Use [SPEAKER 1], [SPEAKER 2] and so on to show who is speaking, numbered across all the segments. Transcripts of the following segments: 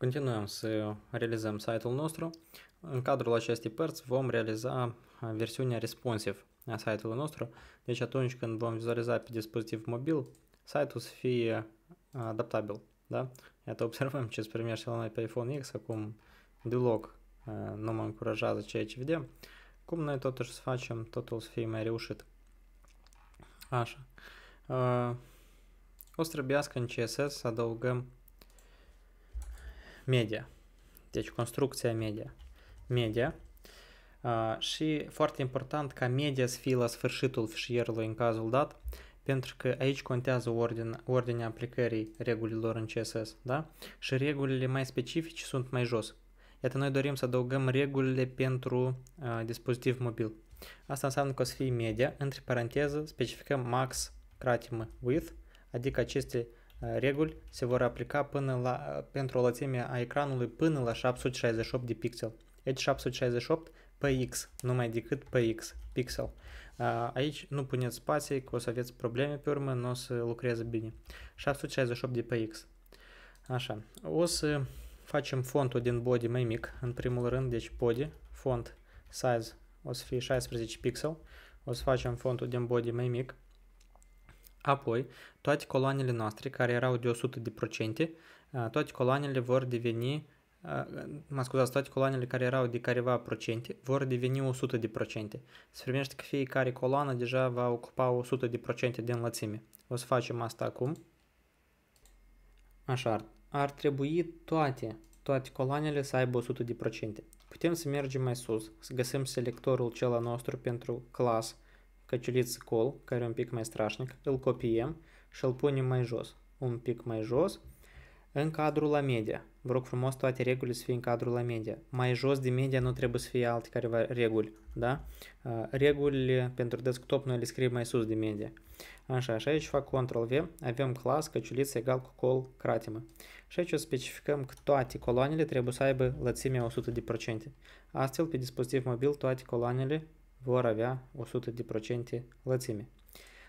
[SPEAKER 1] Continuăm să realizăm site-ul nostru. În cadrul acestei părți vom realiza versiunea responsive a site-ului nostru. Deci atunci când vom vizualiza pe dispozitiv mobil, site-ul să fie adaptabil. Da? Iată, observăm ce îți primești la noi pe iPhone X, acum deloc nu mă încurajează ceea ce vedem. Cum noi totuși să facem totul să fie mai reușit. Așa. O să trebuiască în CSS să adăugăm media. Deci construcția media. Media. Uh, și foarte important ca media să fie la sfârșitul fișierului în cazul dat, pentru că aici contează ordine, ordinea aplicării regulilor în CSS, da? Și regulile mai specifice sunt mai jos. Iată, noi dorim să adăugăm regulile pentru uh, dispozitiv mobil. Asta înseamnă că o să fie media, între paranteză, specificăm max cratimă width, adică aceste uh, Э, reguli se vor aplica până la, ă, pentru o lățime a ecranului până la 768 de pixel. Deci 768 px, numai decât px, pixel. Ă, aici nu puneți spații, că o să aveți probleme pe urmă, nu o să lucreze bine. 768 de px. Așa, o să facem fontul din body mai mic, în primul rând, deci body, font, size, o să fie 16 pixel. O să facem fontul din body mai mic. Apoi, toate coloanele noastre, care erau de 100 de procente, toate coloanele vor deveni, mă scuzați, toate coloanele care erau de careva procente, vor deveni 100 de procente. Se primește că fiecare coloană deja va ocupa 100 de procente din lățime. O să facem asta acum. Așa, ar trebui toate, toate coloanele să aibă 100 de procente. Putem să mergem mai sus, să găsim selectorul cel nostru pentru clasă căciuliță col, care e un pic mai strașnic, îl copiem și îl punem mai jos, un pic mai jos, în cadrul la media. Vă rog frumos toate regulile să fie în cadrul la media. Mai jos de media nu trebuie să fie alte careva reguli, da? Regulile pentru desktop noi le scriem mai sus de media. Așa, și aici fac Ctrl-V, avem clas căciuliță egal cu col cratimă. Și aici o specificăm că toate coloanele trebuie să aibă lățimea 100%. Astfel, pe dispozitiv mobil, toate coloanele vor avea 100% lățime.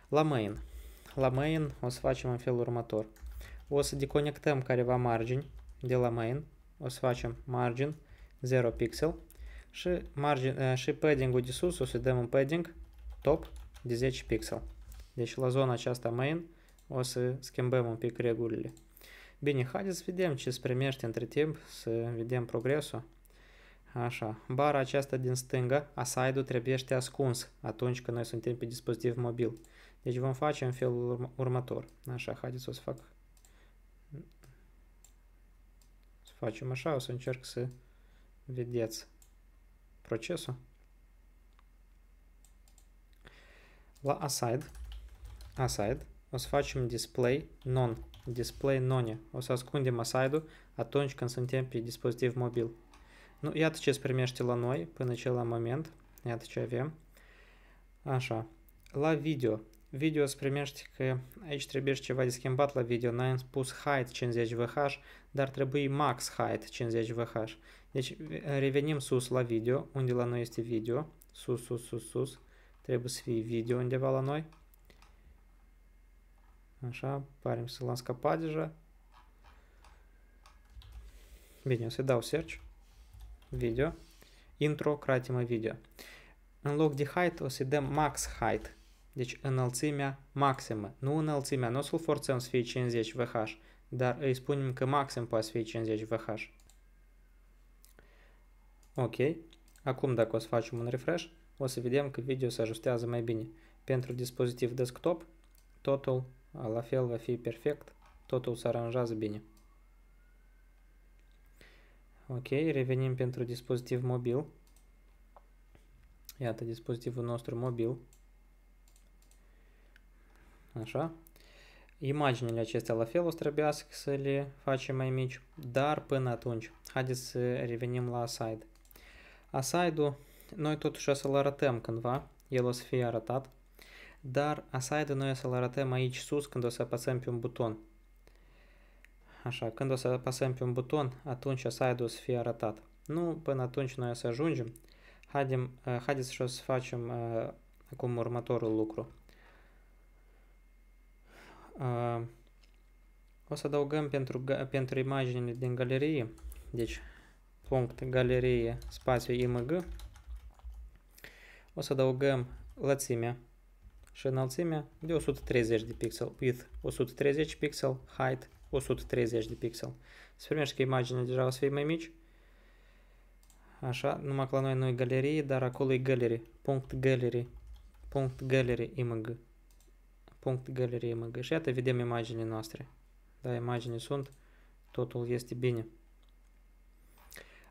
[SPEAKER 1] La main. La main o să facem în felul următor. O să deconectăm careva margini de la main. O să facem margin 0 pixel și, margin, eh, și padding-ul de sus o să dăm un padding top de 10 pixel. Deci la zona aceasta main o să schimbăm un pic regulile. Bine, haideți să vedem ce se primește între timp, să vedem progresul. Așa, bara aceasta din stânga aside ul trebuie ascuns atunci când noi suntem pe dispozitiv mobil. Deci vom face în felul următor. Așa, haideți o să fac... Să facem așa, o să încerc să vedeți procesul. La aside, aside, o să facem display non, display none. O să ascundem aside-ul atunci când suntem pe dispozitiv mobil. Nu, iată ce se primește la noi până ce la moment. Iată ce avem. Așa. La video. Video îți primești că aici trebuie ceva de schimbat la video. N-ai spus height 50 VH, dar trebuie max height 50 VH. Deci revenim sus la video, unde la noi este video. Sus, sus, sus, sus. Trebuie să fie video undeva la noi. Așa, parem să l-am scăpat deja. Bine, o să dau search video, intro, cratima video. În loc de height o să dăm max height, deci înălțimea maximă, nu înălțimea, nu o să-l forțăm să fie 50 VH, dar îi spunem că maxim poate să fie 50 VH. Ok, acum dacă o să facem un refresh, o să vedem că video se ajustează mai bine. Pentru dispozitiv desktop, totul la fel va fi perfect, totul se aranjează bine. Ok, revenim pentru dispozitiv mobil. Iată dispozitivul nostru mobil. Așa. imaginele acestea la fel o să trebuiască să le facem mai mici, dar până atunci, haideți să revenim la aside. Aside-ul, noi totuși o să-l arătăm cândva, el o să fie arătat, dar aside-ul noi o să-l arătăm aici sus când o să apăsăm pe un buton. Așa, când o să apăsăm pe un buton, atunci site-ul să fie arătat. Nu, până atunci noi o să ajungem. Haidem, uh, haideți și o să facem uh, acum următorul lucru. Uh, o să adăugăm pentru, pentru imaginile din galerie, deci punct galerie spațiu img, o să adăugăm lățimea și înălțimea de 130 de pixel, width 130 pixel, height 130 de pixel. Să primești că imaginea deja o să fie mai mici. Așa, numai că la noi nu e galerie, dar acolo e galerie. Punct galerie. Punct galerie img. Punct galerie img. Și iată vedem imaginile noastre. Da, imagini sunt. Totul este bine.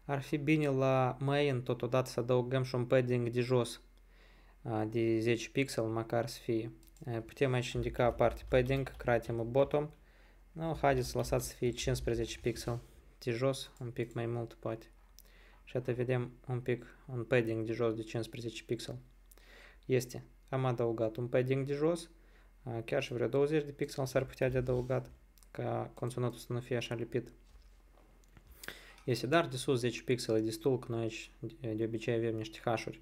[SPEAKER 1] Ar fi bine la main totodată să adăugăm și un padding de jos de 10 pixel măcar să fie. Putem aici indica aparte padding, cratem bottom nu, haideți să lăsați să fie 15 pixel de jos, un pic mai mult poate. Și atât vedem un pic un padding de jos de 15 pixel. Este. Am adăugat un padding de jos, chiar și vreo 20 de pixel s-ar putea de adăugat ca conținutul să nu fie așa lipit. Este dar de sus 10 pixel e destul că noi aici de obicei avem niște hașuri.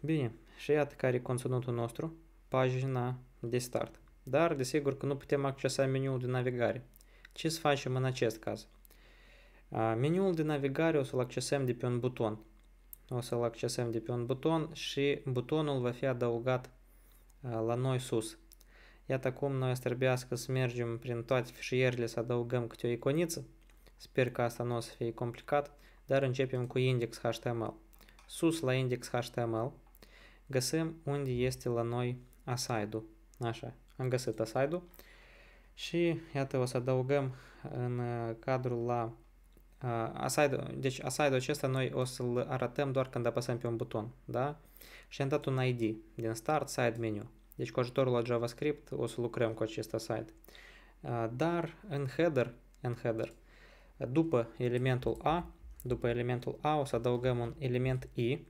[SPEAKER 1] Bine, și iată care e conținutul nostru, pagina de start dar desigur că nu putem accesa meniul de navigare. Ce să facem în acest caz? Meniul de navigare o să-l accesăm de pe un buton. O să-l accesăm de pe un buton și butonul va fi adăugat la noi sus. Iată cum noi străbească să mergem prin toate fișierile să adăugăm câte o iconiță. Sper că asta nu o să fie complicat, dar începem cu index.html. Sus la index.html. găsim unde este la noi aside-ul. Așa, am găsit aside-ul și iată o să adăugăm în uh, cadrul la uh, aside deci aside acesta noi o să-l arătăm doar când apăsăm pe un buton, da? Și am dat un ID din Start Side Menu. Deci cu ajutorul la JavaScript o să lucrăm cu acest aside. Uh, dar în header, în header, după elementul A, după elementul A o să adăugăm un element I,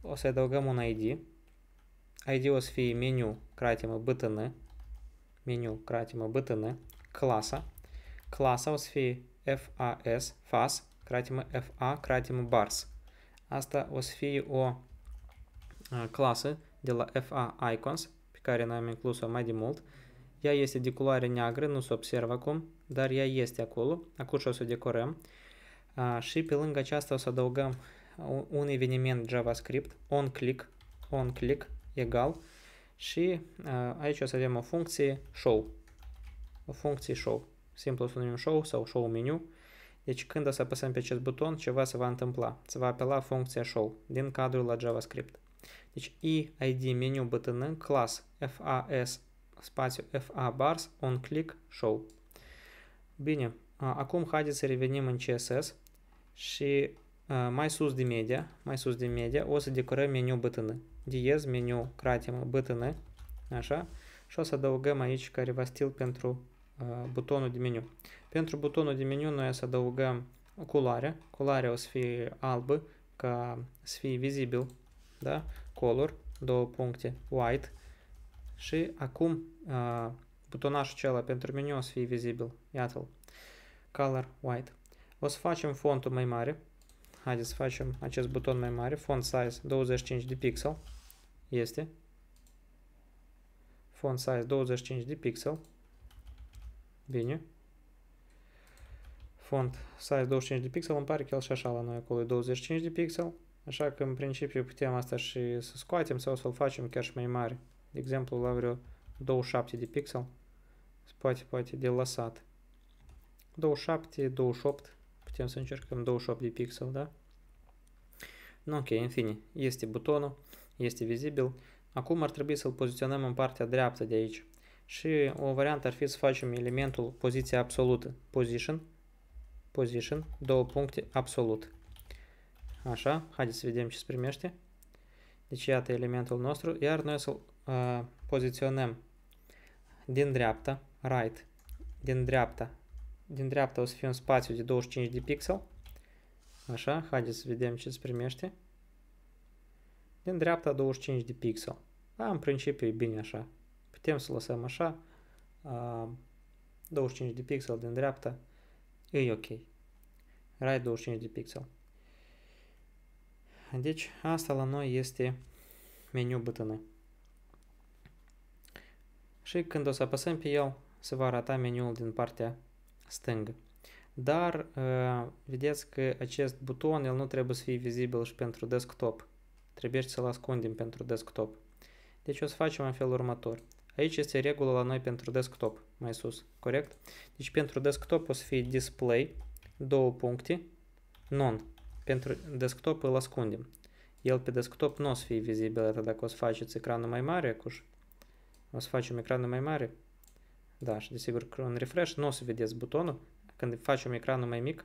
[SPEAKER 1] o să adăugăm un ID, IDOS фи меню кратиме btn, меню кратиме btn класса, класса ос фи fas, fas, кратиме fa, кратиме bars. Аста ос фи о классы, дела fa icons, picare nam inclusă mai de mult. Ea este deculare neagră, nu se observă acum, dar ea este acolo, acum și o să o decorăm. Și pe lângă aceasta o să adăugăm un eveniment JavaScript, on click, on click, egal și uh, aici o să avem o funcție show. O funcție show. Simplu o să numim show sau show menu. Deci când o să apăsăm pe acest buton, ceva se va întâmpla. Se va apela funcția show din cadrul la JavaScript. Deci EID menu bătână class FAS spațiu FA bars on click show. Bine, acum haideți să revenim în CSS și uh, mai sus de media, mai sus de media, o să decorăm meniu bătână diez meniu cratem btn, așa, și o să adăugăm aici careva stil pentru uh, butonul de meniu. Pentru butonul de meniu noi o să adăugăm culoarea, culoarea o să fie albă, ca să fie vizibil, da? Color, două puncte, white. Și acum uh, butonașul acela pentru meniu o să fie vizibil, iată-l, color white. O să facem fontul mai mare, haideți să facem acest buton mai mare, font size 25 de pixel. Este. Font size 25 de pixel. Bine. Font size 25 de pixel, îmi pare că el și așa la noi acolo e 25 de pixel. Așa că în principiu putem asta și să scoatem sau să-l facem chiar și mai mare. De exemplu la vreo 27 de pixel. poate, poate de lăsat. 27, 28, putem să încercăm 28 de pixel, da? Ну, окей, în fine, este butonul este vizibil, acum ar trebui să-l poziționăm în partea dreaptă de aici. Și o variantă ar fi să facem elementul poziția absolută. Position, position, două puncte, absolut. Așa, haideți să vedem ce se primește. Deci iată elementul nostru, iar noi să-l uh, poziționăm din dreapta, right, din dreapta. Din dreapta o să fie un spațiu de 25 de pixel. Așa, haideți să vedem ce se primește din dreapta 25 de pixel. Da, în principiu e bine așa. Putem să lăsăm așa. Uh, 25 de pixel din dreapta. E ok. right 25 de pixel. Deci asta la noi este meniu bătână. Și când o să apăsăm pe el, se va arata meniul din partea stângă. Dar uh, vedeți că acest buton el nu trebuie să fie vizibil și pentru desktop trebuie să-l ascundem pentru desktop. Deci o să facem în felul următor. Aici este regula la noi pentru desktop, mai sus, corect? Deci pentru desktop o să fie display, două puncte, non. Pentru desktop îl ascundem. El pe desktop nu o să fie vizibil, atât dacă o să faceți ecranul mai mare, acuși. O să facem ecranul mai mare. Da, și desigur că în refresh nu o să vedeți butonul. Când facem ecranul mai mic,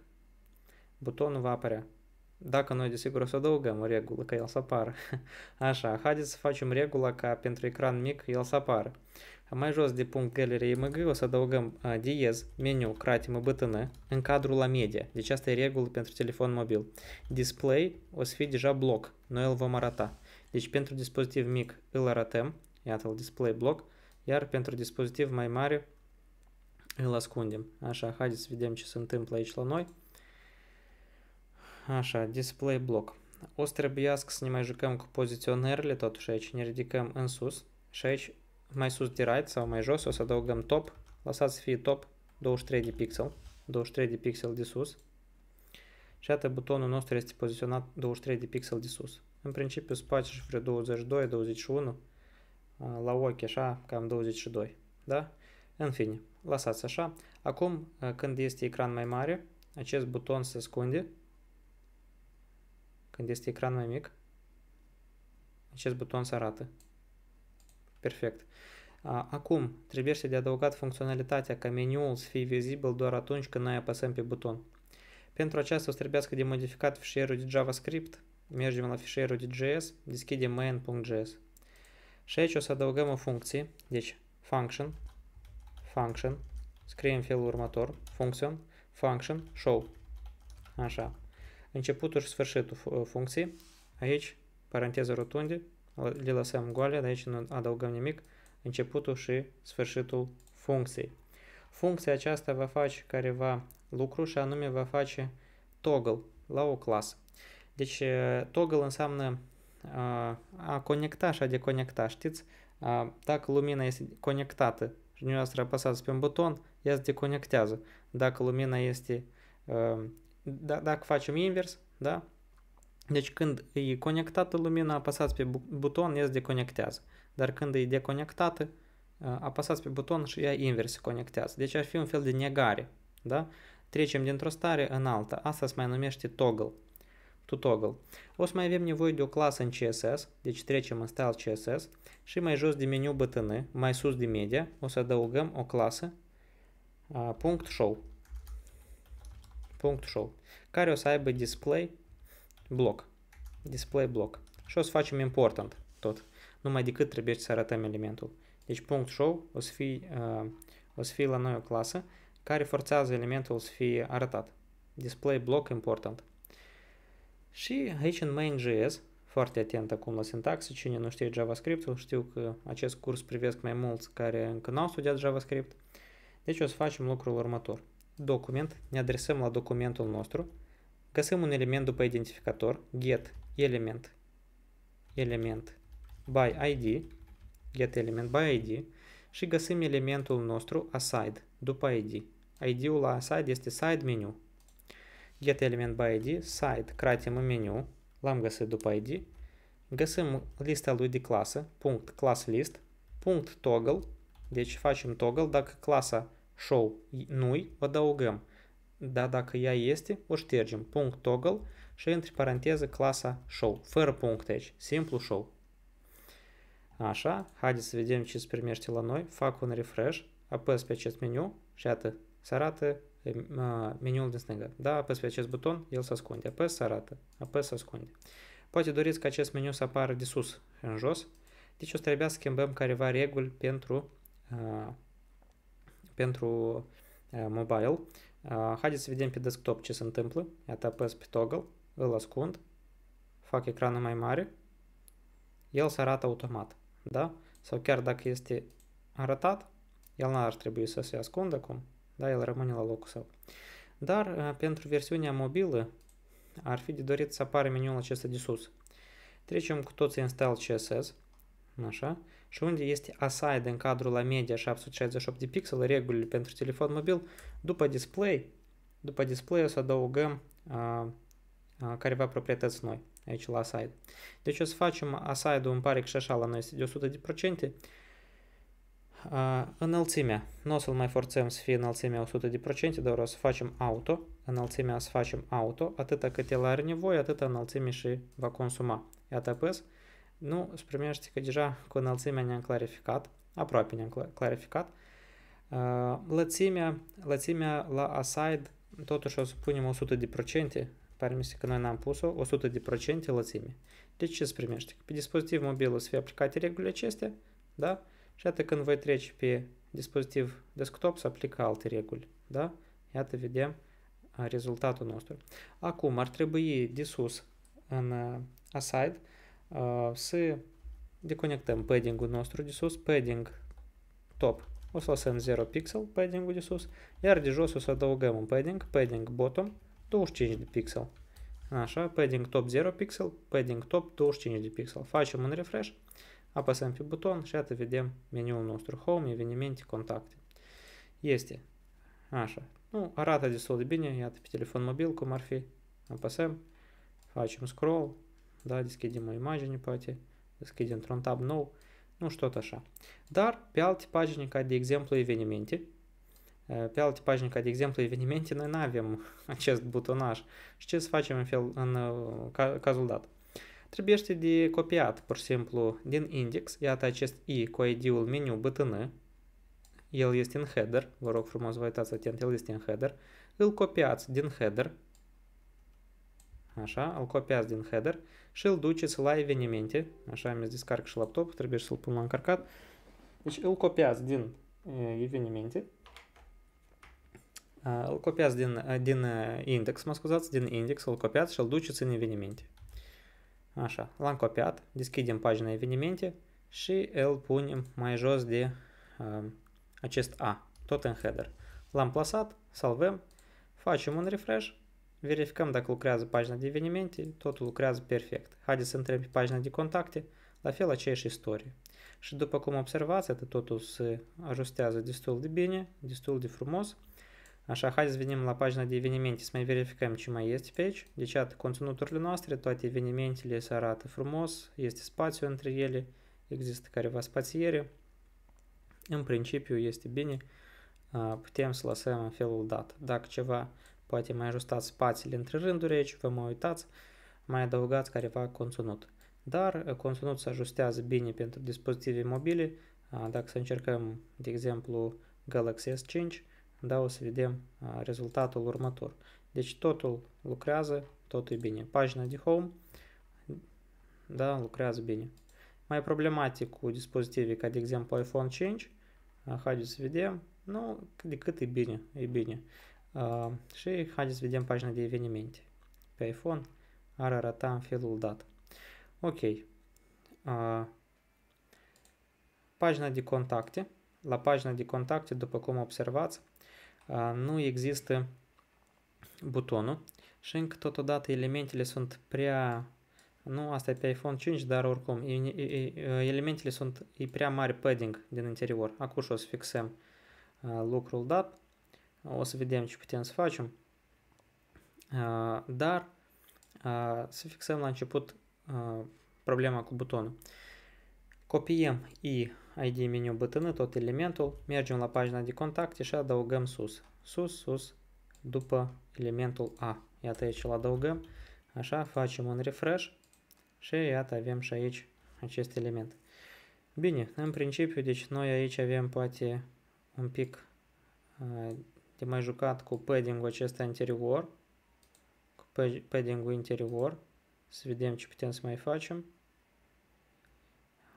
[SPEAKER 1] butonul va apărea. Dacă noi desigur o să adăugăm o regulă că el să apară. Așa, haideți să facem regula ca pentru ecran mic el să apară. Mai jos de punct Gallery MG o să adăugăm diez, meniu, cratimă, bătână, în cadrul la media. Deci asta e regulă pentru telefon mobil. Display o să fie deja bloc, noi îl vom arata. Deci pentru dispozitiv mic îl arătăm, iată-l display bloc, iar pentru dispozitiv mai mare îl ascundem. Așa, haideți să vedem ce se întâmplă aici la noi. Așa, display block. O să trebuiască să ne mai jucăm cu poziționările totuși aici. Ne ridicăm în sus și aici mai sus de right sau mai jos o să adăugăm top. Lăsați să fie top 23 de pixel. 23 de pixel de sus. Și iată, butonul nostru este poziționat 23 de pixel de sus. În principiu spațiu și vreo 22, 21, la ochi așa, cam 22. Da? În fine, lăsați așa. Acum, când este ecran mai mare, acest buton se ascunde Если экран на миг. Сейчас бутон Сараты. Perfect. Acum, trebuie să de adăugat funcționalitatea ca meniul să fie vizibil doar atunci când ai apăsăm pe buton. Pentru aceasta o să trebuiască de modificat fișierul de JavaScript, mergem la fișierul de JS, deschidem main.js. Și aici o să adăugăm o funcție, deci function, function, scriem felul următor, function, function, show. Așa. începutul și sfârșitul uh, funcției. Aici, paranteză rotunde, le lăsăm goale, de aici nu adăugăm nimic, începutul și sfârșitul funcției. Funcția aceasta va face careva lucru și anume va face toggle la o clasă. Deci uh, toggle înseamnă uh, a conecta și a deconecta, știți? Dacă lumina este conectată și dumneavoastră apăsați pe un buton, ea se deconectează. Dacă lumina este da, dacă facem invers, da? Deci când e conectată lumina, apăsați pe buton, ea se deconectează. Dar când e deconectată, apăsați pe buton și ea invers se conectează. Deci ar fi un fel de negare, da? Trecem dintr-o stare în alta. Asta se mai numește toggle. To toggle. O să mai avem nevoie de o clasă în CSS, deci trecem în style CSS și mai jos de meniu bătână, mai sus de media, o să adăugăm o clasă, punct show. .show, care o să aibă display block. Display block. Și o să facem important tot. Numai decât trebuie să arătăm elementul. Deci .show o să fie, uh, o să fie la noi o clasă care forțează elementul să fie arătat. Display block important. Și aici în main.js, foarte atent acum la sintaxă, cine nu știe JavaScript, știu că acest curs privesc mai mulți care încă nu au studiat JavaScript. Deci o să facem lucrul următor. document ne adresăm la documentul nostru, găsim un element după identificator, get element, element by id, get element by id și găsim elementul nostru aside, după id. ID-ul la aside este side menu. Get element by id, side, cratim în menu, l-am găsit după id, găsim lista lui de clasă, punct class list, punct toggle, deci facem toggle dacă clasa show, noi adăugăm. Dar dacă ea este, o ștergem. Punct toggle și între paranteze clasa show. Fără punct aici. Simplu show. Așa, haideți să vedem ce se primește la noi. Fac un refresh, apăs pe acest meniu și iată, se arată meniul din stânga. Da, apăs pe acest buton, el se ascunde. Apăs, se arată. Apăs, se ascunde. Poate doriți ca acest meniu să apară de sus în jos. Deci o să trebuia să schimbăm careva reguli pentru pentru э, mobile. Haideți să vedem pe desktop ce se întâmplă. Iată apăs pe toggle, îl ascund, fac ecranul mai mare, el se arată automat. Da? Sau chiar dacă este arătat, el n-ar trebui să se ascundă acum, da? el rămâne la locul său. Dar pentru versiunea mobilă ar fi de dorit să apare meniul acesta de sus. Trecem cu toții Install CSS. Așa. Și unde este aside în cadrul la media 768 de pixel, regulile pentru telefon mobil, după display, după display o să adăugăm uh, careva proprietăți noi aici la aside. Deci o să facem aside-ul, îmi pare că și așa la noi este de 100 de procente. Uh, înălțimea, nu o să-l mai forțăm să fie înălțimea 100 procente, dar o să facem auto, înălțimea o să facem auto, atâta cât el are nevoie, atâta înălțime și va consuma. Iată apăs nu, spre mine că deja cu înălțimea ne-am clarificat, aproape ne-am clarificat. Uh, lățimea, lățimea la aside, totuși o să punem 100%, pare mi se că noi n-am pus-o, 100% lățime. Deci ce se primește? Pe dispozitiv mobil o să fie aplicate regulile acestea, da? Și atât când voi trece pe dispozitiv desktop să aplică alte reguli, da? Iată, vedem uh, rezultatul nostru. Acum ar trebui de sus în uh, aside să deconectăm padding-ul nostru de sus, padding top, o să lăsăm 0 pixel padding-ul de sus, iar de jos o să adăugăm un padding, padding bottom, 25 de pixel. Așa, padding top 0 pixel, padding top 25 de pixel. Facem un refresh, apăsăm pe buton și iată vedem meniul nostru, home, evenimente, contacte. Este Așa. Nu, arată destul de bine, iată pe telefon mobil cum ar fi. Apăsăm, facem scroll, da, deschidem o imagine, poate, deschidem într-un tab nou, nu știu tot așa. Dar pe alte pagini, ca de exemplu evenimente, pe alte pagini, ca de exemplu evenimente, noi nu avem acest butonaj. Și ce să facem în, fel, în cazul dat? Trebuie de copiat, pur și simplu, din index, iată acest i cu ID-ul meniu bătână, el este în header, vă rog frumos vă uitați atent, el este în header, îl copiați din header, Așa, îl copiați din header și îl duceți la evenimente. Așa, mi-ați descarc și laptop, trebuie să-l pun la încărcat. Deci îl copiați din evenimente. Îl copiați din, din index, mă scuzați, din index, îl copiați și îl duceți în evenimente. Așa, l-am copiat, deschidem pagina evenimente și îl punem mai jos de uh, acest A, tot în header. L-am plasat, salvăm, facem un refresh Verificăm dacă lucrează pagina de evenimente, totul lucrează perfect. Haideți să intrăm pe pagina de contacte, la fel aceeași istorie. Și după cum observați, atât totul se ajustează destul de bine, destul de frumos. Așa, haideți să venim la pagina de evenimente să mai verificăm ce mai este pe aici. Deci, atât conținuturile noastre, toate evenimentele se arată frumos, este spațiu între ele, există careva spațiere. În principiu este bine, putem să lăsăm în felul dat. Dacă ceva Poate mai ajustați spațiile între rânduri aici, vă mai uitați, mai adăugați careva conținut. Dar uh, conținut se ajustează bine pentru dispozitive mobile. Uh, dacă să încercăm, de exemplu, Galaxy S5, da, o să vedem uh, rezultatul următor. Deci totul lucrează, totul e bine. Pagina de home, da, lucrează bine. Mai problematic cu dispozitive ca, de exemplu, iPhone 5, haideți să vedem, nu, decât e bine, e bine. Uh, și haideți să vedem pagina de evenimente. Pe iPhone ar arăta în felul dat. Ok. Uh, pagina de contacte. La pagina de contacte, după cum observați, uh, nu există butonul și încă totodată elementele sunt prea... Nu, asta e pe iPhone 5, dar oricum, e, e, elementele sunt e prea mare padding din interior. Acum și o să fixăm uh, lucrul dat o să vedem ce putem să facem. Dar să fixăm la început problema cu butonul. Copiem I ID meniu bătână, tot elementul, mergem la pagina de contacte și adăugăm sus. Sus, sus, după elementul A. Iată aici îl adăugăm. Așa, facem un refresh și iată avem și aici acest element. Bine, în principiu, deci noi aici avem poate un pic te mai jucat cu padding-ul acesta interior, cu padding-ul interior, să vedem ce putem să mai facem.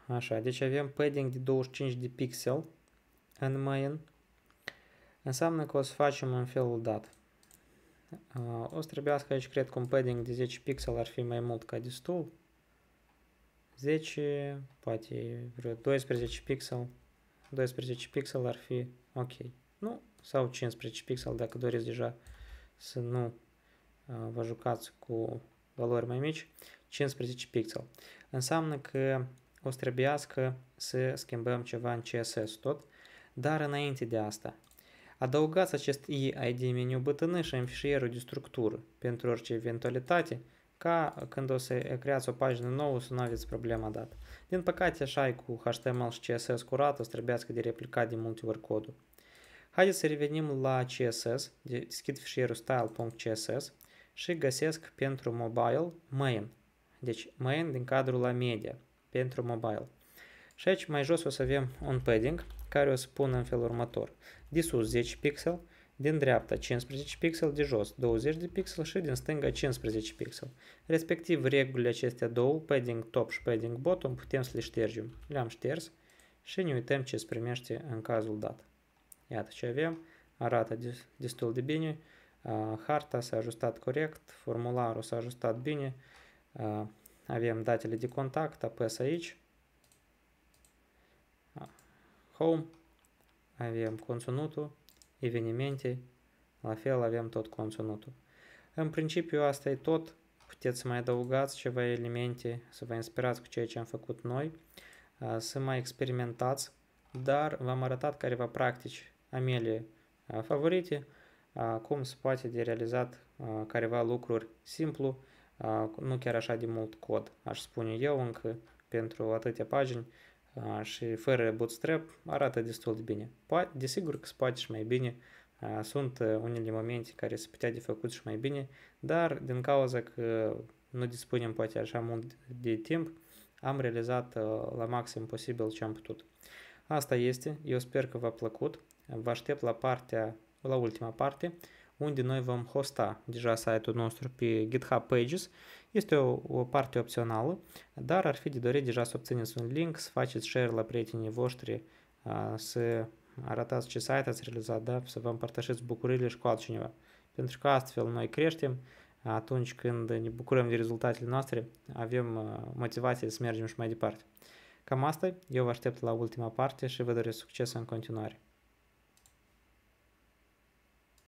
[SPEAKER 1] Așa, deci avem padding de 25 de pixel în main. Înseamnă că o să facem în felul dat. Uh, o să trebuiască aici, cred că un padding de 10 pixel ar fi mai mult ca destul. 10, poate vreo 12 pixel. 12 pixel ar fi ok. Nu, sau 15 pixel dacă doriți deja să nu vă jucați cu valori mai mici, 15 pixel. Înseamnă că o să trebuiască să schimbăm ceva în CSS tot, dar înainte de asta, adăugați acest EID meniu și în fișierul de structură pentru orice eventualitate, ca când o să creați o pagină nouă să nu aveți problema dată. Din păcate, așa e cu HTML și CSS curat, o să trebuiască de replicat de multe ori codul. Haideți să revenim la CSS, deschid fișierul style.css și găsesc pentru mobile main. Deci main din cadrul la media pentru mobile. Și aici mai jos o să avem un padding care o să pun în felul următor. De sus 10 pixel, din dreapta 15 pixel, de jos 20 de pixel și din stânga 15 pixel. Respectiv regulile acestea două, padding top și padding bottom, putem să le ștergem. Le-am șters și ne uităm ce se primește în cazul dat. Iată ce avem, arată destul de bine. Harta s-a ajustat corect, formularul s-a ajustat bine. Avem datele de contact, apăs aici. Home. Avem conținutul, evenimente. La fel avem tot conținutul. În principiu asta e tot. Puteți să mai adăugați ceva elemente, să vă inspirați cu ceea ce am făcut noi, să mai experimentați, dar v-am arătat careva practici amele favorite, cum se poate de realizat careva lucruri simplu, nu chiar așa de mult cod, aș spune eu, încă pentru atâtea pagini și fără bootstrap arată destul de bine. Desigur că se poate și mai bine, sunt unele momente care se putea de făcut și mai bine, dar din cauza că nu dispunem poate așa mult de timp, am realizat la maxim posibil ce am putut. Asta este, eu sper că v-a plăcut vă aștept la partea, la ultima parte, unde noi vom hosta deja site-ul nostru pe GitHub Pages. Este o, o parte opțională, dar ar fi de dorit deja să obțineți un link, să faceți share la prietenii voștri, să arătați ce site ați realizat, da? să vă împărtășiți bucurile și cu altcineva. Pentru că astfel noi creștem, atunci când ne bucurăm de rezultatele noastre, avem motivație să mergem și mai departe. Cam asta, eu vă aștept la ultima parte și vă doresc succes în continuare.